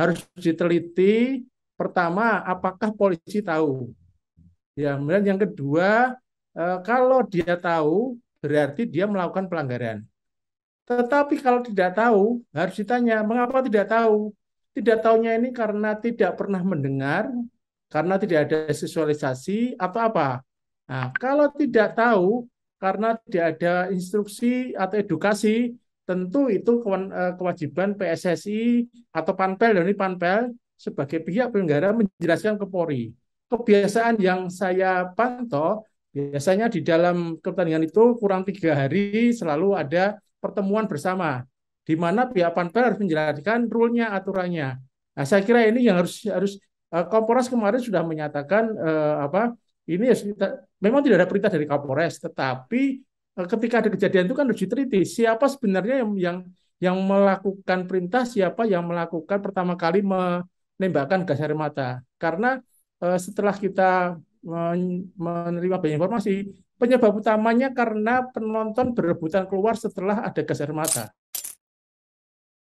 harus diteliti pertama apakah polisi tahu. Ya, kemudian yang kedua eh, kalau dia tahu berarti dia melakukan pelanggaran. Tetapi kalau tidak tahu harus ditanya mengapa tidak tahu. Tidak tahunya ini karena tidak pernah mendengar, karena tidak ada sosialisasi atau apa. Nah, kalau tidak tahu karena tidak ada instruksi atau edukasi tentu itu eh, kewajiban PSSI atau Panpel dan ya, ini Panpel sebagai pihak penyelenggara menjelaskan ke Polri. Kebiasaan yang saya pantau biasanya di dalam pertandingan itu kurang tiga hari selalu ada pertemuan bersama di mana pihak Panpel harus menjelaskan rule-nya, aturannya. Nah, saya kira ini yang harus harus eh, Kapolres kemarin sudah menyatakan eh, apa ini ya memang tidak ada perintah dari Kapolres, tetapi Eh, ketika ada kejadian itu kan harus diteliti siapa sebenarnya yang yang yang melakukan perintah, siapa yang melakukan pertama kali menembakkan gas air mata. Karena eh, setelah kita men menerima banyak informasi, penyebab utamanya karena penonton berebutan keluar setelah ada gas air mata.